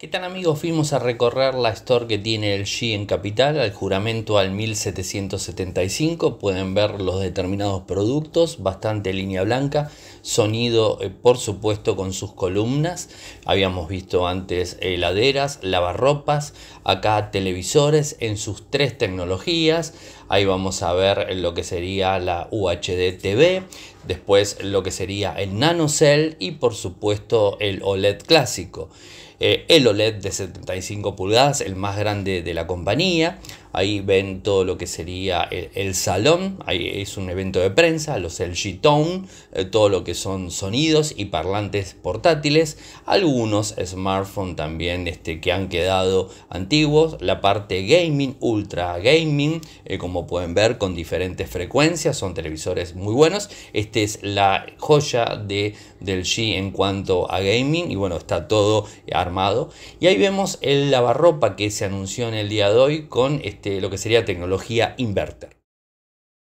¿Qué tal amigos? Fuimos a recorrer la store que tiene el G en Capital, al juramento al 1775, pueden ver los determinados productos, bastante línea blanca, sonido, eh, por supuesto, con sus columnas. Habíamos visto antes heladeras, lavarropas, acá televisores en sus tres tecnologías. Ahí vamos a ver lo que sería la UHD TV, después lo que sería el NanoCell y por supuesto el OLED clásico. Eh, el OLED de 75 pulgadas, el más grande de la compañía, Ahí ven todo lo que sería el, salón, ahí es un evento de prensa, los LG Tone, eh, todo lo que son sonidos y parlantes portátiles, algunos smartphones también este, que han quedado antiguos, la parte gaming, ultra gaming, eh, como pueden ver con diferentes frecuencias, son televisores muy buenos. Este es la joya de, del G en cuanto a gaming y bueno, está todo armado. Y ahí vemos el lavarropa que se anunció en el día de hoy con este, lo que sería tecnología inverter.